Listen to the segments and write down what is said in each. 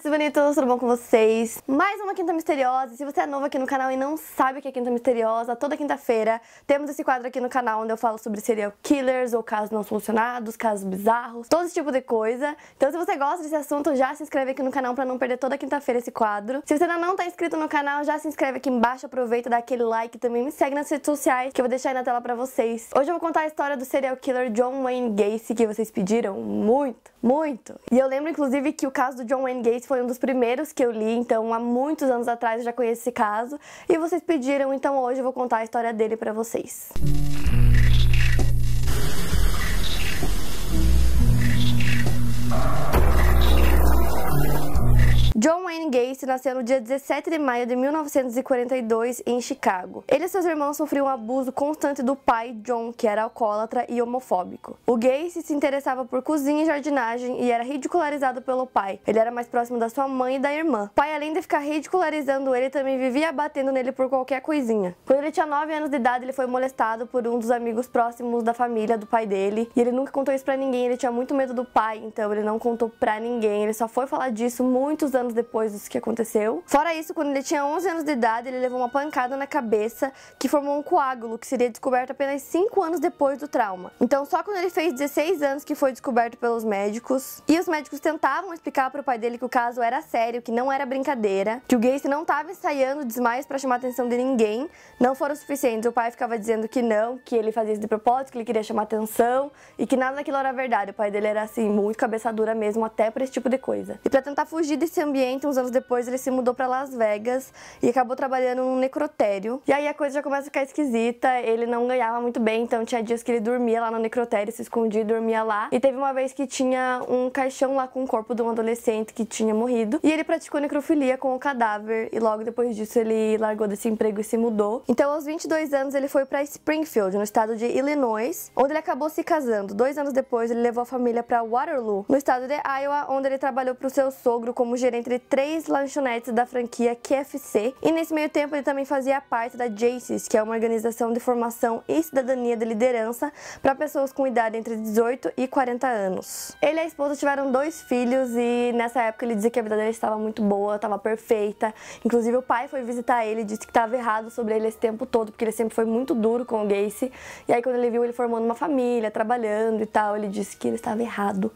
bonitos e bonitos, tudo bom com vocês? Mais uma Quinta Misteriosa, se você é novo aqui no canal e não sabe o que é Quinta Misteriosa, toda quinta-feira temos esse quadro aqui no canal onde eu falo sobre serial killers ou casos não solucionados, casos bizarros, todo esse tipo de coisa. Então se você gosta desse assunto, já se inscreve aqui no canal pra não perder toda quinta-feira esse quadro. Se você ainda não tá inscrito no canal, já se inscreve aqui embaixo, aproveita, dá aquele like também me segue nas redes sociais que eu vou deixar aí na tela pra vocês. Hoje eu vou contar a história do serial killer John Wayne Gacy que vocês pediram muito, muito. E eu lembro inclusive que o caso do John Wayne Gacy foi um dos primeiros que eu li, então há muitos anos atrás eu já conheci esse caso. E vocês pediram, então hoje eu vou contar a história dele para vocês. Música Casey nasceu no dia 17 de maio de 1942 em Chicago. Ele e seus irmãos sofriam um abuso constante do pai, John, que era alcoólatra e homofóbico. O Gacy se interessava por cozinha e jardinagem e era ridicularizado pelo pai. Ele era mais próximo da sua mãe e da irmã. O pai, além de ficar ridicularizando ele, também vivia batendo nele por qualquer coisinha. Quando ele tinha 9 anos de idade, ele foi molestado por um dos amigos próximos da família do pai dele e ele nunca contou isso para ninguém. Ele tinha muito medo do pai, então ele não contou para ninguém. Ele só foi falar disso muitos anos depois dos que aconteceu. Fora isso, quando ele tinha 11 anos de idade, ele levou uma pancada na cabeça que formou um coágulo que seria descoberto apenas 5 anos depois do trauma. Então, só quando ele fez 16 anos que foi descoberto pelos médicos. E os médicos tentavam explicar para o pai dele que o caso era sério, que não era brincadeira, que o Gacy não estava ensaiando desmaios para chamar a atenção de ninguém. Não foram suficientes. O pai ficava dizendo que não, que ele fazia isso de propósito, que ele queria chamar atenção e que nada daquilo era verdade. O pai dele era assim, muito cabeça dura mesmo, até para esse tipo de coisa. E para tentar fugir desse ambiente, uns anos depois, depois ele se mudou para Las Vegas e acabou trabalhando num necrotério. E aí a coisa já começa a ficar esquisita, ele não ganhava muito bem, então tinha dias que ele dormia lá no necrotério, se escondia e dormia lá. E teve uma vez que tinha um caixão lá com o corpo de um adolescente que tinha morrido. E ele praticou necrofilia com o cadáver e logo depois disso ele largou desse emprego e se mudou. Então aos 22 anos ele foi para Springfield, no estado de Illinois, onde ele acabou se casando. Dois anos depois ele levou a família para Waterloo, no estado de Iowa, onde ele trabalhou para o seu sogro como gerente de três laboratórios lanchonetes da franquia QFC e nesse meio tempo ele também fazia parte da JACES, que é uma organização de formação e cidadania de liderança para pessoas com idade entre 18 e 40 anos. Ele e a esposa tiveram dois filhos e nessa época ele dizia que a vida dele estava muito boa, estava perfeita. Inclusive o pai foi visitar ele, e disse que estava errado sobre ele esse tempo todo, porque ele sempre foi muito duro com o Gacy. E aí quando ele viu ele formando uma família, trabalhando e tal, ele disse que ele estava errado.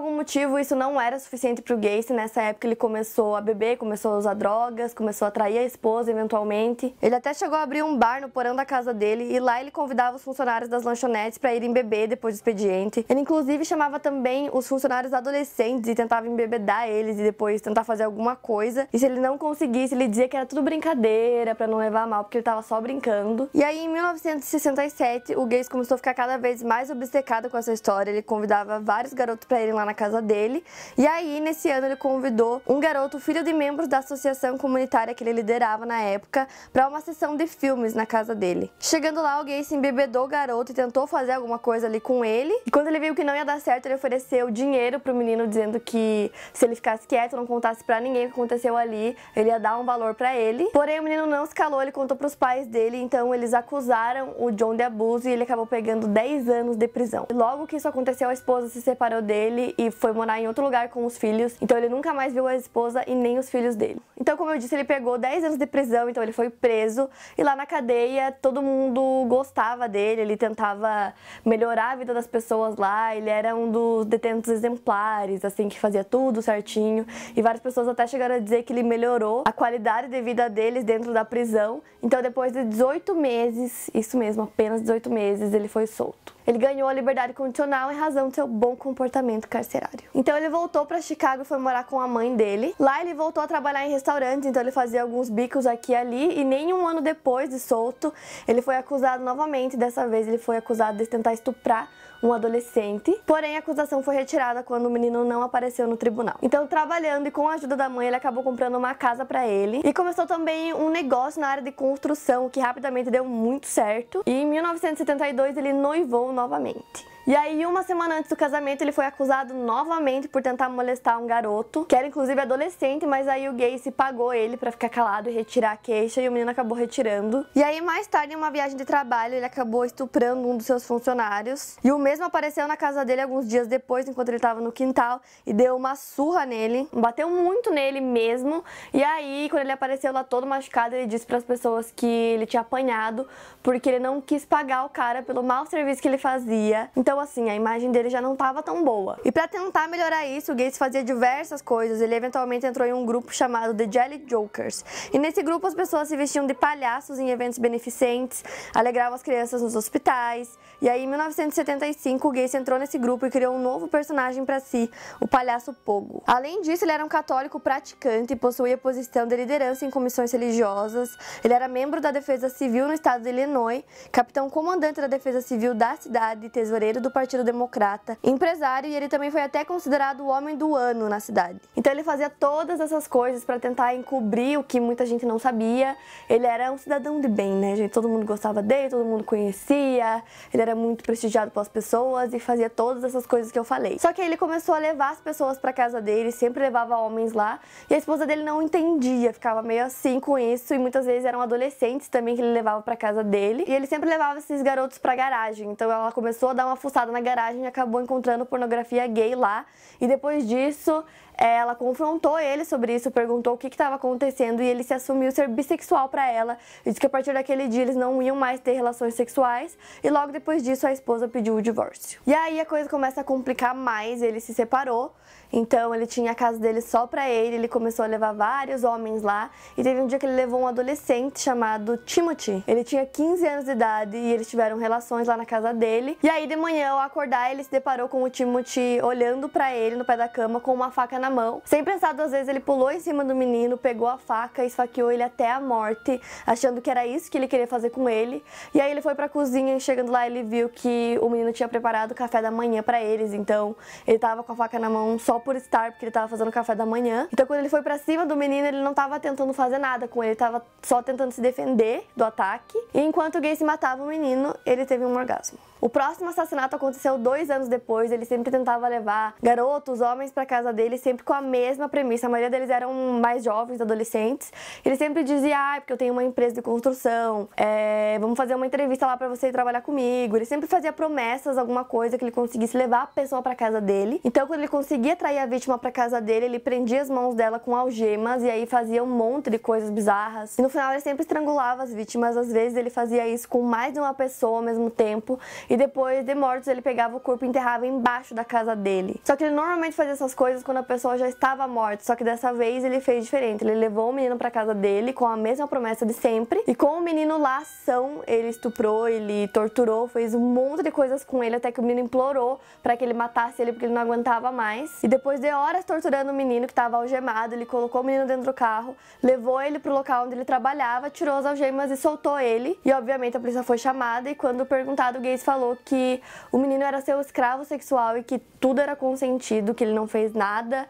algum motivo isso não era suficiente para o Gacy. Nessa época ele começou a beber, começou a usar drogas, começou a trair a esposa eventualmente. Ele até chegou a abrir um bar no porão da casa dele e lá ele convidava os funcionários das lanchonetes para irem beber depois do expediente. Ele inclusive chamava também os funcionários adolescentes e tentava embebedar eles e depois tentar fazer alguma coisa. E se ele não conseguisse, ele dizia que era tudo brincadeira para não levar mal porque ele estava só brincando. E aí em 1967 o Gacy começou a ficar cada vez mais obcecado com essa história. Ele convidava vários garotos para irem lá na na casa dele. E aí, nesse ano, ele convidou um garoto, filho de membros da associação comunitária que ele liderava na época, para uma sessão de filmes na casa dele. Chegando lá, alguém se embebedou o garoto e tentou fazer alguma coisa ali com ele. E quando ele viu que não ia dar certo, ele ofereceu dinheiro pro menino, dizendo que se ele ficasse quieto, não contasse para ninguém o que aconteceu ali, ele ia dar um valor para ele. Porém, o menino não se calou, ele contou pros pais dele, então eles acusaram o John de abuso e ele acabou pegando 10 anos de prisão. logo que isso aconteceu, a esposa se separou dele e foi morar em outro lugar com os filhos. Então ele nunca mais viu a esposa e nem os filhos dele. Então, como eu disse, ele pegou 10 anos de prisão, então ele foi preso e lá na cadeia todo mundo gostava dele, ele tentava melhorar a vida das pessoas lá, ele era um dos detentos exemplares, assim, que fazia tudo certinho e várias pessoas até chegaram a dizer que ele melhorou a qualidade de vida deles dentro da prisão. Então, depois de 18 meses, isso mesmo, apenas 18 meses, ele foi solto. Ele ganhou a liberdade condicional em razão do seu bom comportamento carcerário. Então ele voltou para Chicago e foi morar com a mãe dele. Lá ele voltou a trabalhar em restaurantes, então ele fazia alguns bicos aqui e ali. E nem um ano depois de solto, ele foi acusado novamente. Dessa vez ele foi acusado de tentar estuprar um adolescente, porém a acusação foi retirada quando o menino não apareceu no tribunal. Então, trabalhando e com a ajuda da mãe, ele acabou comprando uma casa para ele e começou também um negócio na área de construção que rapidamente deu muito certo. E em 1972 ele noivou novamente. E aí, uma semana antes do casamento, ele foi acusado novamente por tentar molestar um garoto, que era inclusive adolescente, mas aí o gay se pagou ele para ficar calado e retirar a queixa, e o menino acabou retirando. E aí, mais tarde, em uma viagem de trabalho, ele acabou estuprando um dos seus funcionários, e o mesmo apareceu na casa dele alguns dias depois, enquanto ele estava no quintal, e deu uma surra nele, bateu muito nele mesmo, e aí, quando ele apareceu lá todo machucado, ele disse para as pessoas que ele tinha apanhado, porque ele não quis pagar o cara pelo mau serviço que ele fazia. Então, então, assim, a imagem dele já não estava tão boa. E para tentar melhorar isso, o Gates fazia diversas coisas. Ele eventualmente entrou em um grupo chamado The Jelly Jokers. E nesse grupo as pessoas se vestiam de palhaços em eventos beneficentes, alegravam as crianças nos hospitais. E aí, em 1975, o Gates entrou nesse grupo e criou um novo personagem para si, o palhaço Pogo. Além disso, ele era um católico praticante e possuía posição de liderança em comissões religiosas. Ele era membro da Defesa Civil no estado de Illinois, capitão comandante da Defesa Civil da cidade e tesoureiro líder do Partido Democrata, empresário e ele também foi até considerado o homem do ano na cidade. Então ele fazia todas essas coisas para tentar encobrir o que muita gente não sabia. Ele era um cidadão de bem, né, gente? Todo mundo gostava dele, todo mundo conhecia, ele era muito prestigiado pelas pessoas e fazia todas essas coisas que eu falei. Só que aí ele começou a levar as pessoas para casa dele, sempre levava homens lá, e a esposa dele não entendia, ficava meio assim com isso e muitas vezes eram adolescentes também que ele levava para casa dele, e ele sempre levava esses garotos para garagem. Então ela começou a dar uma fuçada na garagem e acabou encontrando pornografia gay lá. E depois disso, ela confrontou ele sobre isso, perguntou o que estava acontecendo e ele se assumiu ser bissexual para ela e disse que a partir daquele dia eles não iam mais ter relações sexuais e logo depois disso a esposa pediu o divórcio. E aí a coisa começa a complicar mais, ele se separou, então ele tinha a casa dele só para ele, ele começou a levar vários homens lá e teve um dia que ele levou um adolescente chamado Timothy. Ele tinha 15 anos de idade e eles tiveram relações lá na casa dele. E aí de manhã ao acordar ele se deparou com o Timothy olhando para ele no pé da cama com uma faca na mão. Sem pensar duas vezes, ele pulou em cima do menino, pegou a faca, esfaqueou ele até a morte, achando que era isso que ele queria fazer com ele. E aí ele foi pra cozinha e chegando lá ele viu que o menino tinha preparado o café da manhã para eles, então ele tava com a faca na mão só por estar, porque ele tava fazendo o café da manhã. Então quando ele foi para cima do menino, ele não tava tentando fazer nada com ele, tava só tentando se defender do ataque. E enquanto o gay se matava o menino, ele teve um orgasmo. O próximo assassinato aconteceu dois anos depois, ele sempre tentava levar garotos, homens para casa dele, sem sempre com a mesma premissa. A maioria deles eram mais jovens, adolescentes. Ele sempre dizia, ah, é porque eu tenho uma empresa de construção, é, vamos fazer uma entrevista lá para você trabalhar comigo. Ele sempre fazia promessas, alguma coisa que ele conseguisse levar a pessoa para casa dele. Então, quando ele conseguia trair a vítima para casa dele, ele prendia as mãos dela com algemas e aí fazia um monte de coisas bizarras. E no final, ele sempre estrangulava as vítimas. Às vezes, ele fazia isso com mais de uma pessoa ao mesmo tempo. E depois de mortos, ele pegava o corpo e enterrava embaixo da casa dele. Só que ele normalmente fazia essas coisas quando a pessoa pessoa já estava morta, só que dessa vez ele fez diferente. Ele levou o menino para casa dele com a mesma promessa de sempre e com o menino lá ação, ele estuprou, ele torturou, fez um monte de coisas com ele até que o menino implorou para que ele matasse ele porque ele não aguentava mais. E depois de horas torturando o menino que estava algemado, ele colocou o menino dentro do carro, levou ele pro local onde ele trabalhava, tirou as algemas e soltou ele. E obviamente a polícia foi chamada e quando perguntado, o Gates falou que o menino era seu escravo sexual e que tudo era consentido, que ele não fez nada,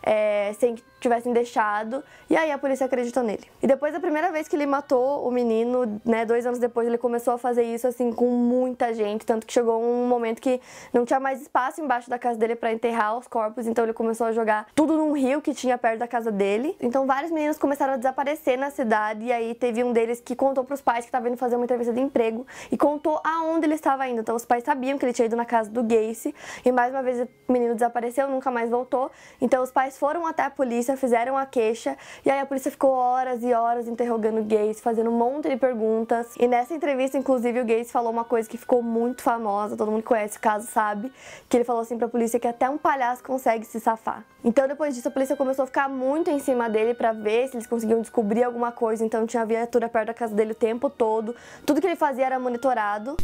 é, sem que tivessem deixado. E aí a polícia acreditou nele. E depois da primeira vez que ele matou o menino, né, dois anos depois, ele começou a fazer isso assim com muita gente, tanto que chegou um momento que não tinha mais espaço embaixo da casa dele para enterrar os corpos, então ele começou a jogar tudo num rio que tinha perto da casa dele. Então vários meninos começaram a desaparecer na cidade e aí teve um deles que contou para os pais que estava indo fazer uma entrevista de emprego e contou aonde ele estava indo. Então os pais sabiam que ele tinha ido na casa do Gacy e mais uma vez o menino desapareceu, nunca mais voltou. Então os pais elas foram até a polícia, fizeram a queixa e aí a polícia ficou horas e horas interrogando gays, fazendo um monte de perguntas. E nessa entrevista, inclusive, o Gays falou uma coisa que ficou muito famosa, todo mundo conhece o caso, sabe? Que ele falou assim pra polícia que até um palhaço consegue se safar. Então, depois disso, a polícia começou a ficar muito em cima dele para ver se eles conseguiam descobrir alguma coisa. Então, tinha viatura perto da casa dele o tempo todo. Tudo que ele fazia era monitorado.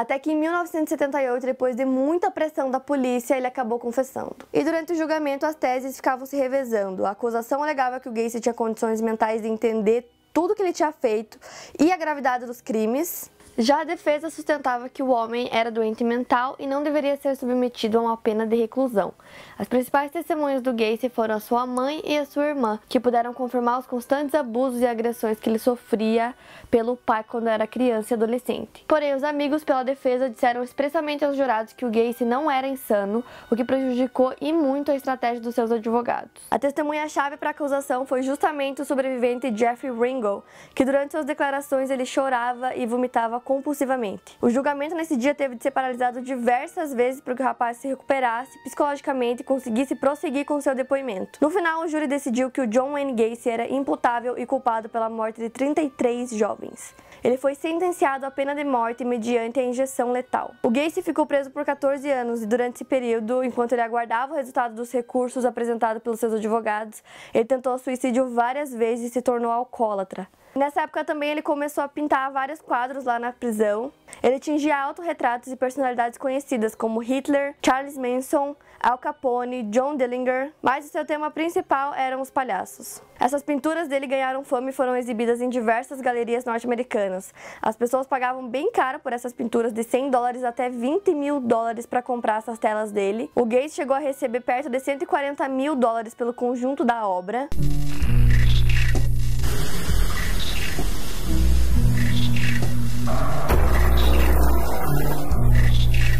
Até que em 1978, depois de muita pressão da polícia, ele acabou confessando. E durante o julgamento, as teses ficavam se revezando. A acusação alegava que o Gacy tinha condições mentais de entender tudo que ele tinha feito e a gravidade dos crimes, já a defesa sustentava que o homem era doente mental e não deveria ser submetido a uma pena de reclusão. As principais testemunhas do Gacy foram a sua mãe e a sua irmã, que puderam confirmar os constantes abusos e agressões que ele sofria pelo pai quando era criança e adolescente. Porém, os amigos pela defesa disseram expressamente aos jurados que o Gacy não era insano, o que prejudicou e muito a estratégia dos seus advogados. A testemunha-chave para a acusação foi justamente o sobrevivente Jeffrey Ringo, que durante suas declarações ele chorava e vomitava compulsivamente. O julgamento nesse dia teve de ser paralisado diversas vezes para que o rapaz se recuperasse psicologicamente e conseguisse prosseguir com seu depoimento. No final, o júri decidiu que o John Wayne Gacy era imputável e culpado pela morte de 33 jovens. Ele foi sentenciado à pena de morte mediante a injeção letal. O Gacy ficou preso por 14 anos e durante esse período, enquanto ele aguardava o resultado dos recursos apresentados pelos seus advogados, ele tentou suicídio várias vezes e se tornou alcoólatra. Nessa época também ele começou a pintar vários quadros lá na prisão. Ele tingia autorretratos e personalidades conhecidas como Hitler, Charles Manson, Al Capone, John Dillinger, mas o seu tema principal eram os palhaços. Essas pinturas dele ganharam fama e foram exibidas em diversas galerias norte-americanas. As pessoas pagavam bem caro por essas pinturas, de 100 dólares até 20 mil dólares para comprar essas telas dele. O Gates chegou a receber perto de 140 mil dólares pelo conjunto da obra. Thank you.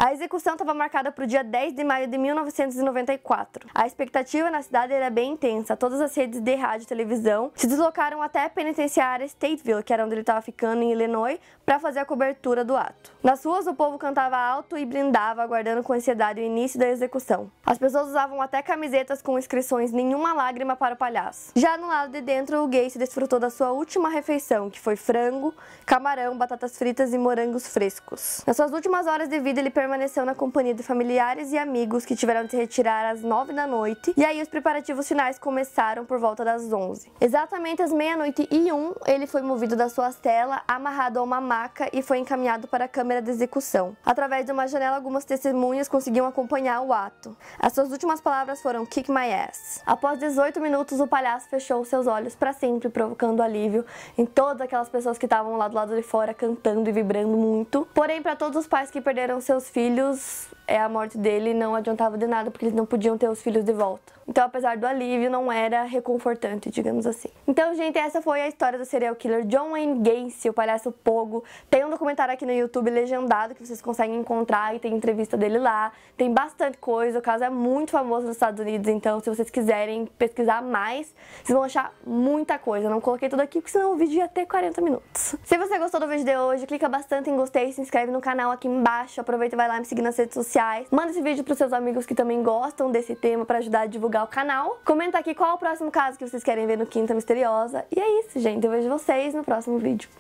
A execução estava marcada para o dia 10 de maio de 1994. A expectativa na cidade era bem intensa. Todas as redes de rádio e televisão se deslocaram até a penitenciária Stateville, que era onde ele estava ficando em Illinois, para fazer a cobertura do ato. Nas ruas, o povo cantava alto e brindava, aguardando com ansiedade o início da execução. As pessoas usavam até camisetas com inscrições Nenhuma Lágrima para o Palhaço. Já no lado de dentro, o gay se desfrutou da sua última refeição, que foi frango, camarão, batatas fritas e morangos frescos. Nas suas últimas horas de vida, ele permaneceu permaneceu na companhia de familiares e amigos que tiveram de se retirar às 9 da noite, e aí os preparativos finais começaram por volta das 11. Exatamente às meia-noite e um, ele foi movido da sua cela, amarrado a uma maca e foi encaminhado para a câmera de execução. Através de uma janela, algumas testemunhas conseguiam acompanhar o ato. As suas últimas palavras foram kick my ass. Após 18 minutos, o palhaço fechou seus olhos para sempre, provocando alívio em todas aquelas pessoas que estavam lá do lado de fora cantando e vibrando muito. Porém, para todos os pais que perderam seus filhos, filhos é a morte dele não adiantava de nada porque eles não podiam ter os filhos de volta. Então, apesar do alívio, não era reconfortante, digamos assim. Então, gente, essa foi a história do serial killer John Wayne Gacy, o palhaço Pogo. Tem um documentário aqui no YouTube legendado que vocês conseguem encontrar e tem entrevista dele lá. Tem bastante coisa, o caso é muito famoso nos Estados Unidos, então se vocês quiserem pesquisar mais, vocês vão achar muita coisa. Eu não coloquei tudo aqui porque senão o vídeo ia ter 40 minutos. Se você gostou do vídeo de hoje, clica bastante em gostei, se inscreve no canal aqui embaixo, aproveita e vai lá me seguir nas redes sociais sociais. Manda esse vídeo para seus amigos que também gostam desse tema para ajudar a divulgar o canal. Comenta aqui qual é o próximo caso que vocês querem ver no Quinta Misteriosa. E é isso, gente. Eu vejo vocês no próximo vídeo.